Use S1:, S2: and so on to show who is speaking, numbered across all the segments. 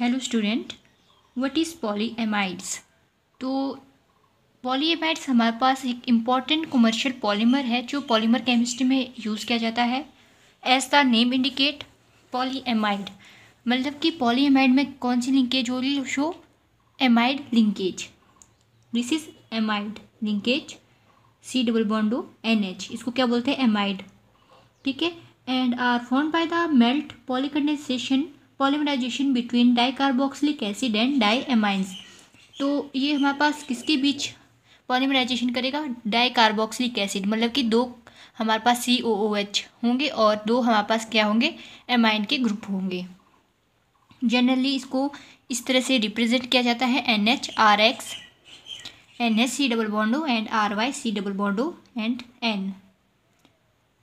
S1: Hello student what is polyamides तो polyamides हमारे पास एक इम्पॉर्टेंट कमर्शियल पॉलीमर है जो पॉलीमर केमिस्ट्री में यूज़ किया जाता है as the name indicate polyamide मतलब कि पॉलीएमाइड में कौन सी लिंकेज हो रही so amide linkage this is amide linkage C double bond O N H इसको क्या बोलते हैं एमाइड ठीक है and are form by the melt polycondensation polymerization between di carboxylic acid and di amines तो ये हमारे पास किसके बीच पॉलीमराइजेशन करेगा डाई कार्बोक्सलिक एसिड मतलब कि दो हमारे पास सी ओ ओ एच होंगे और दो हमारे पास क्या होंगे एमाइन के ग्रुप होंगे जनरली इसको इस तरह से रिप्रेजेंट किया जाता है N H R X N S C double bond O and R Y C double bond O and N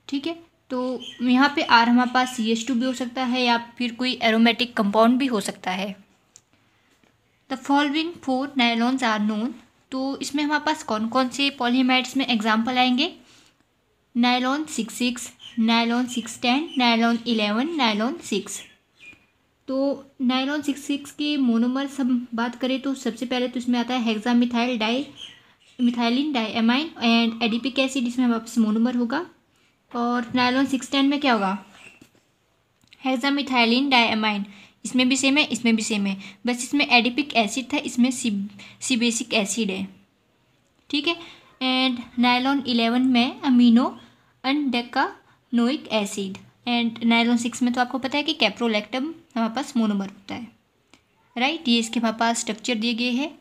S1: ठीक है तो यहाँ पे आर हमारे पास सी एच टू भी हो सकता है या फिर कोई एरोमेटिक कंपाउंड भी हो सकता है the following four nylons are known तो इसमें हमारे पास कौन कौन से पॉलीमाइड्स में एग्जाम्पल आएंगे nylon six six nylon six ten nylon eleven nylon six तो नायलॉन सिक्स सिक्स के मोनोमर सब बात करें तो सबसे पहले तो इसमें आता है hexa methyl di methylene di amine and adipic acid इसमें हमारे पास मोनोमर होगा और नायलोन सिक्स टेन में क्या होगा हेक्सामिथाइलिन डायमाइन इसमें भी सेम है इसमें भी सेम है बस इसमें एडिपिक एसिड था इसमें सीबेसिक एसिड है ठीक है एंड नायलोन इलेवन में amino undecanoic acid and nylon six में तो आपको पता है कि कैप्रोलैक्टम हमारे पास मोनोमर होता है राइट ये इसके हमारे पास स्ट्रक्चर दिए गए हैं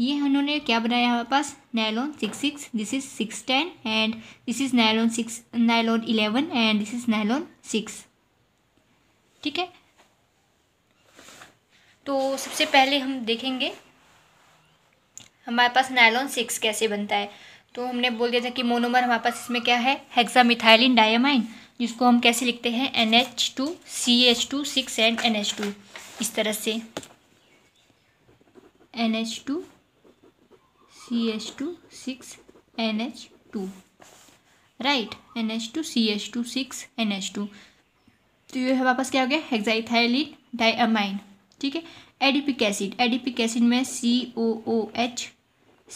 S1: ये उन्होंने क्या बनाया हमारे पास nylon six six this is six ten and this is nylon six nylon eleven and this is nylon six ठीक है तो सबसे पहले हम देखेंगे हमारे पास नायलॉन सिक्स कैसे बनता है तो हमने बोल दिया था कि मोनोमर हमारे पास इसमें क्या है हेक्सामिथाइलिन डायमाइन जिसको हम कैसे लिखते हैं N H two C H two six and N H two इस तरह से N H two C H two six N H two right N H two C H two six N H two तो ये है वापस क्या हो गया हेक्साइथाइलिन डाइअमाइन ठीक है एडिपिक एसिड एडिपिक एसिड में C O O H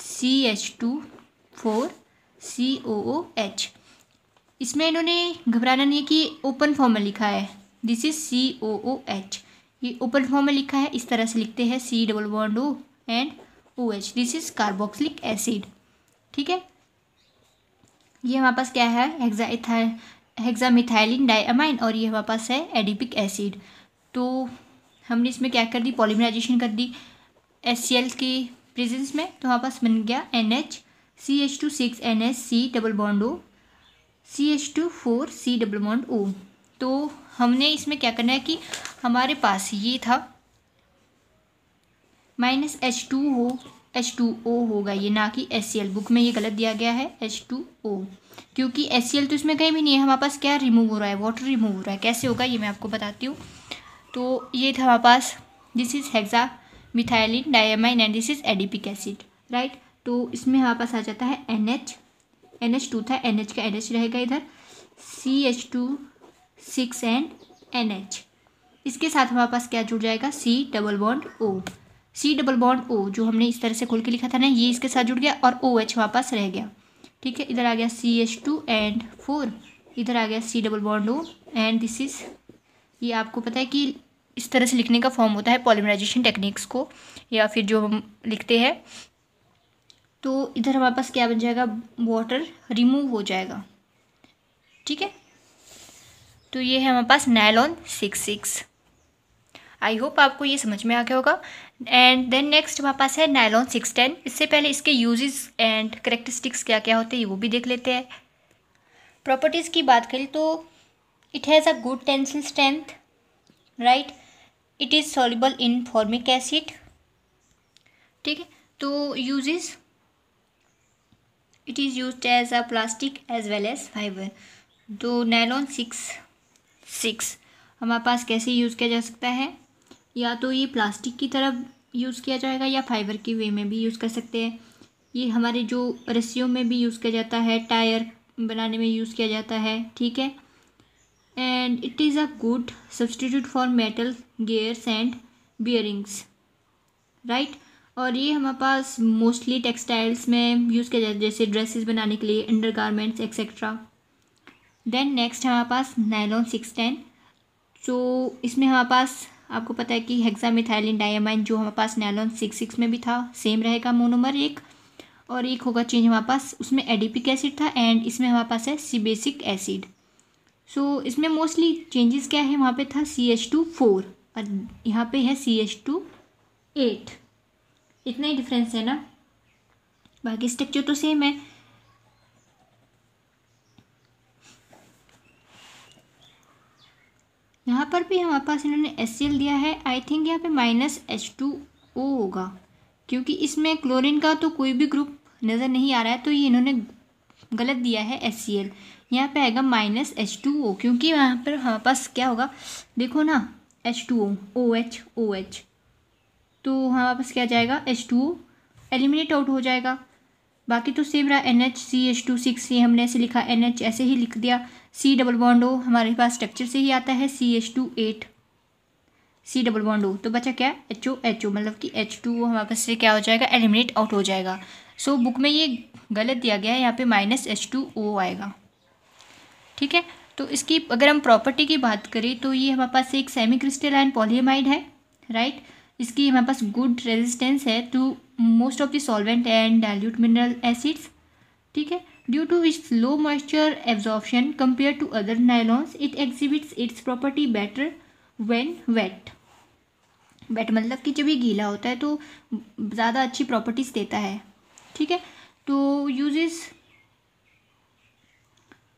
S1: C H two four C O O H इसमें इन्होंने घबराना नहीं कि ओपन फॉर्म में लिखा है this is C O O H ये ओपन फॉर्म में लिखा है इस तरह से लिखते हैं C double bond O and O H this is carboxylic acid ठीक है ये हमारे पास क्या है हेक्सा हेक्सामिथाइलिन डायमाइन और ये हमारे पास है एडिपिक एसिड तो हमने इसमें क्या कर दी पॉलीमराइजेशन कर दी एस सी एल के प्रेजेंस में तो हमारे पास बन गया N H C H two six N S C double bond O C H two four C double bond O तो हमने इसमें क्या करना है कि हमारे पास ये था माइनस एच टू हो एच टू ओ होगा ये ना कि एस सी एल बुक में ये गलत दिया गया है एच टू ओ क्योंकि एस सी एल तो इसमें कहीं भी नहीं है हमारे पास क्या रिमूव हो रहा है वाटर रिमूव हो रहा है कैसे होगा ये मैं आपको बताती हूँ तो ये था हमारे पास this is hexa methylene diamine and this is adipic acid right तो इसमें हमारे पास आ जाता है N H N H two था एन एच का एन एच रहेगा इधर C H two six and N H इसके साथ हमारे पास क्या जुड़ जाएगा C double bond O C double bond O जो हमने इस तरह से खोल के लिखा था ना ये इसके साथ जुड़ गया और ओ एच वापस रह गया ठीक है इधर आ गया C H two and four इधर आ गया C double bond O and this is ये आपको पता है कि इस तरह से लिखने का फॉर्म होता है पॉलीमराइजेशन टेक्निक्स को या फिर जो हम लिखते हैं तो इधर हमारे पास क्या बन जाएगा वाटर रिमूव हो जाएगा ठीक है तो ये है हमारे पास nylon six six I hope आपको ये समझ में आ गया होगा एंड देन नेक्स्ट हमारे पास है नायलॉन सिक्स टेन इससे पहले इसके यूजेस एंड करेक्टरिस्टिक्स क्या क्या होते हैं वो भी देख लेते हैं प्रॉपर्टीज़ की बात करें तो it has a good tensile strength right it is soluble in formic acid ठीक है तो uses it is use as a plastic as well as fiber तो नायलॉन सिक्स सिक्स हमारे पास कैसे यूज़ किया जा सकता है या तो ये प्लास्टिक की तरफ यूज़ किया जाएगा या फाइबर की वे में भी यूज़ कर सकते हैं ये हमारे जो रस्सियों में भी यूज़ किया जाता है टायर बनाने में यूज़ किया जाता है ठीक है and it is a good substitute for metal gears and bearings right और ये हमारे पास मोस्टली टेक्सटाइल्स में यूज़ किया जाता है जैसे ड्रेसेस बनाने के लिए undergarments etcetera then next हमारे पास नायलॉन सिक्स टेन सो इसमें हमारे पास आपको पता है कि हेक्सामिथाइलिन डायमाइन जो हमारे पास नैलॉन सिक्स सिक्स में भी था सेम रहेगा मोनोमर एक और एक होगा चेंज हमारे पास उसमें एडिपिक एसिड था एंड इसमें हमारे पास है सीबेसिक एसिड सो इसमें मोस्टली चेंजेस क्या है वहाँ पे था सी एच टू फोर और यहाँ पे है सी एच टू एट इतना ही डिफरेंस है ना बाकी स्ट्रक्चर तो सेम है यहाँ पर भी हमारे पास इन्होंने एस दिया है आई थिंक यहाँ पे माइनस एच टू ओ होगा क्योंकि इसमें क्लोरीन का तो कोई भी ग्रुप नज़र नहीं आ रहा है तो ये इन्होंने गलत दिया है एस सी एल यहाँ पर आएगा माइनस एच टू ओ क्योंकि यहाँ पर हमारे पास क्या होगा देखो ना H two O O H O H तो हमारे पास क्या जाएगा H two O eliminate out हो जाएगा बाकी तो सेम रहा N H C H two six ये हमने ऐसे लिखा एन एच ऐसे ही लिख दिया सी डबल बॉन्ड ओ हमारे पास स्ट्रक्चर से ही आता है C H two eight C double bond O तो बचा क्या एच ओ एच ओ मतलब कि एच टू ओ हमारे पास से क्या हो जाएगा एलिमिनेट आउट हो जाएगा सो so, बुक में ये गलत दिया गया है यहाँ पे माइनस एच टू ओ आएगा ठीक है तो इसकी अगर हम प्रॉपर्टी की बात करें तो ये हमारे पास एक सेमी क्रिस्टलाइन पॉलीमाइड है राइट right? इसकी हमारे पास गुड रेजिस्टेंस है to most of the solvent and dilute mineral acids ठीक है due to its low moisture absorption compare to other nylons it exhibits its property better when wet wet मतलब कि जब ये गीला होता है तो ज़्यादा अच्छी प्रॉपर्टीज़ देता है ठीक है तो uses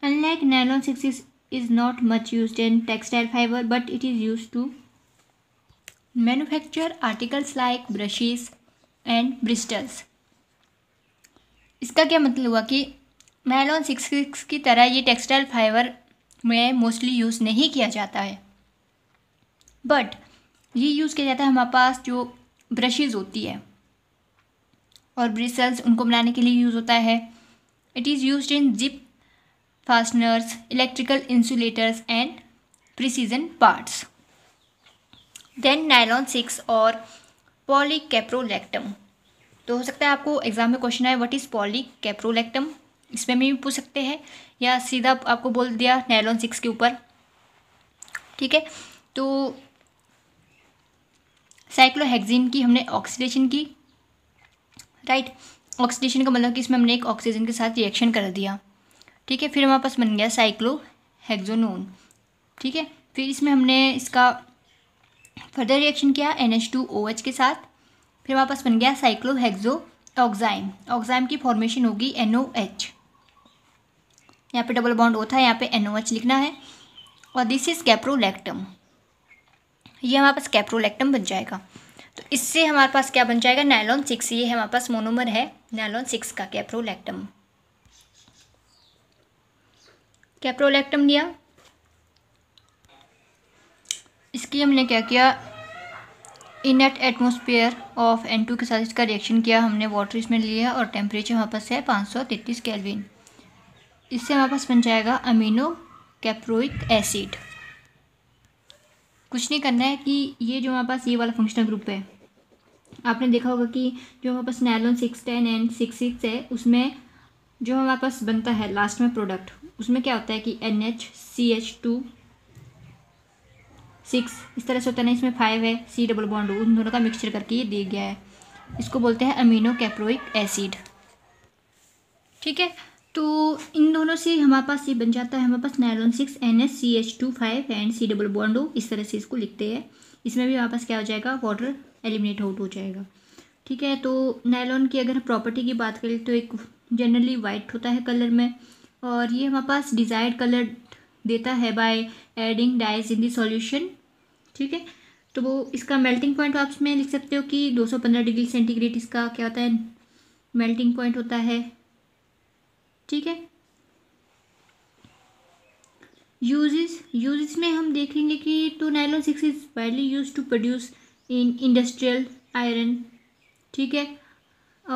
S1: is nylon six is not much use in textile fiber but it is use to manufacture articles like brushes and bristles इसका क्या मतलब हुआ कि मैलॉन सिक्स सिक्स की तरह ये टेक्सटाइल फाइबर में मोस्टली यूज़ नहीं किया जाता है बट ये यूज़ किया जाता है हमारे पास जो ब्रशेज़ होती है और ब्रिसल्स उनको बनाने के लिए यूज़ होता है it is use in zip fasteners electrical insulators and precision parts then nylon six और पॉलीकेप्रोलैक्टम तो हो सकता है आपको एग्जाम में क्वेश्चन आए व्हाट इज़ कैप्रोलेक्टम इसमें भी पूछ सकते हैं या सीधा आपको बोल दिया नायलॉन सिक्स के ऊपर ठीक है तो साइक्लोहेक्सिन की हमने ऑक्सीडेशन की राइट ऑक्सीडेशन का मतलब कि इसमें हमने एक ऑक्सीजन के साथ रिएक्शन कर दिया ठीक है फिर हमारे पास बन गया साइक्लो ठीक है फिर इसमें हमने इसका फर्दर रिएक्शन किया N H two O H के साथ फिर वापस बन गया साइक्लोहेक्जो ऑक्जाइम ऑक्जाइम की फॉर्मेशन होगी एन ओ एच यहाँ पे डबल बॉन्ड ओ था यहाँ पे एन ओ एच लिखना है और दिस इज कैप्रोलैक्टम ये हमारे पास कैप्रोलैक्टम बन जाएगा तो इससे हमारे पास क्या बन जाएगा नायलॉन सिक्स ये हमारे पास मोनोमर है नायलॉन सिक्स का कैप्रोलैक्टम कैप्रोलैक्टम लिया इसकी हमने क्या किया inert atmosphere of N two के साथ इसका रिएक्शन किया हमने वाटर इसमें लिया और टेम्परेचर हमारे पास है पाँच सौ तैतीस कैलविन इससे हमारे पास बन जाएगा अमीनो कैप्रोइक एसिड कुछ नहीं करना है कि ये जो हमारे पास ये वाला फंक्शनल ग्रुप है आपने देखा होगा कि जो हमारे पास nylon six ten and six six है उसमें जो हमारे पास बनता है लास्ट में प्रोडक्ट उसमें क्या होता है कि N H C H two six इस तरह से होता है ना इसमें फाइव है सी डबल बॉन्ड उन दोनों का मिक्सचर करके ये दिया गया है इसको बोलते हैं अमीनो कैप्रोइक एसिड ठीक है तो इन दोनों से हमारे पास ये बन जाता है हमारे पास nylon six N S C H two five and C double bond इस तरह से इसको लिखते हैं इसमें भी हमारे पास क्या हो जाएगा वाटर एलिमिनेट आउट हो जाएगा ठीक है तो नायलोन की अगर प्रॉपर्टी की बात करें तो एक जनरली वाइट होता है कलर में और ये हमारे पास डिज़ायर्ड कलर देता है by adding dyes in the ठीक है तो वो इसका मेल्टिंग पॉइंट आप इसमें लिख सकते हो कि 215 डिग्री सेंटीग्रेड इसका क्या होता है मेल्टिंग पॉइंट होता है ठीक है यूजेस यूजेस में हम देखेंगे कि to nylon six is widely use to produce in industrial yarn ठीक है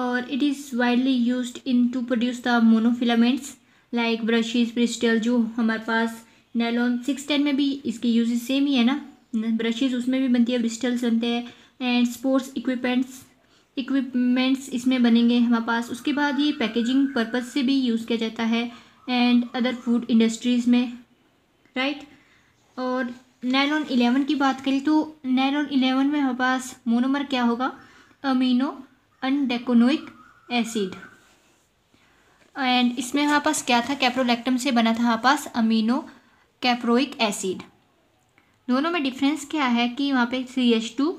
S1: और it is widely use in to produce the monofilaments like brushes bristle जो हमारे पास नैलॉन सिक्स टेन में भी इसके यूज सेम ही है ना ब्रशेज उसमें भी बनती है ब्रिस्टल्स बनते हैं एंड स्पोर्ट्स इक्विपमेंट्स इक्विपमेंट्स इसमें बनेंगे हमारे पास उसके बाद ये पैकेजिंग पर्पज़ से भी यूज़ किया जाता है एंड अदर फूड इंडस्ट्रीज़ में राइट और नैलॉन इलेवन की बात करें तो नैलॉन इलेवन में हमारे पास मोनोमर क्या होगा अमीनो अनडेकोनोइक एसिड एंड इसमें हमारे पास क्या था कैप्रोलैक्टम से बना था हमारे पास अमीनो कैप्रोइक एसिड दोनों में डिफरेंस क्या है कि वहाँ पे सी एच टू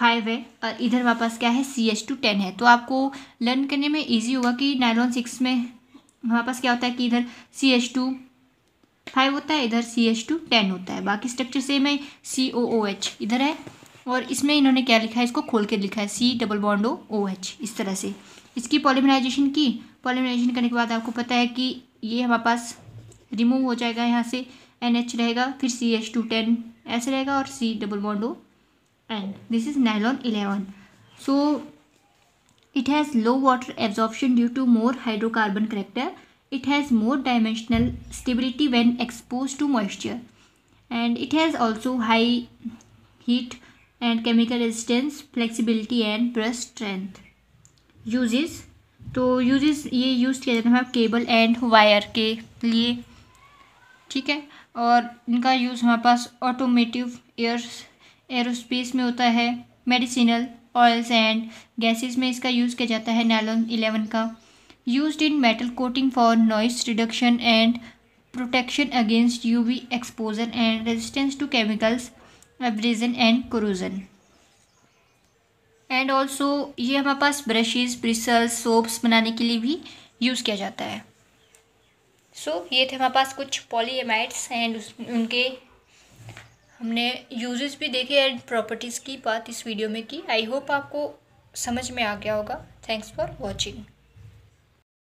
S1: फाइव है और इधर हमारे पास क्या है सी एच टू टेन है तो आपको लर्न करने में ईजी होगा कि नायलॉन सिक्स में हमारे पास क्या होता है कि इधर सी एच टू फाइव होता है इधर सी एच टू टेन होता है बाकी स्ट्रक्चर सेम है सी ओ ओ एच इधर है और इसमें इन्होंने क्या लिखा है इसको खोल के लिखा है C double bond O O H इस तरह से इसकी पॉलिमराइजेशन की पॉलिमराइजेशन करने के बाद आपको पता है कि ये हमारे पास रिमूव हो जाएगा यहाँ से एन एच रहेगा फिर सी एच टू टेन ऐसे रहेगा और C double bond O and this is nylon eleven so it has low water absorption due to more hydrocarbon character it has more dimensional stability when expose to moisture and it has also high heat and chemical resistance flexibility and burst strength use is तो uses ये use किया जाता है हमारे cable and wire के लिए ठीक है और इनका यूज़ हमारे पास ऑटोमेटिव एयर्स एयरोस्पेस में होता है मेडिसिनल ऑयल्स एंड गैसेस में इसका यूज़ किया जाता है नैलन इलेवन का use in metal coating for noise reduction and protection against UV exposure and resistance to chemicals abrasion and corrosion and also ये हमारे पास ब्रशेज़ ब्रिसल्स सोप्स बनाने के लिए भी यूज़ किया जाता है सो so, ये थे हमारे पास कुछ पॉलीएमाइड्स एंड उनके हमने यूजेस भी देखे एंड प्रॉपर्टीज़ की बात इस वीडियो में की आई होप आपको समझ में आ गया होगा थैंक्स फॉर वॉचिंग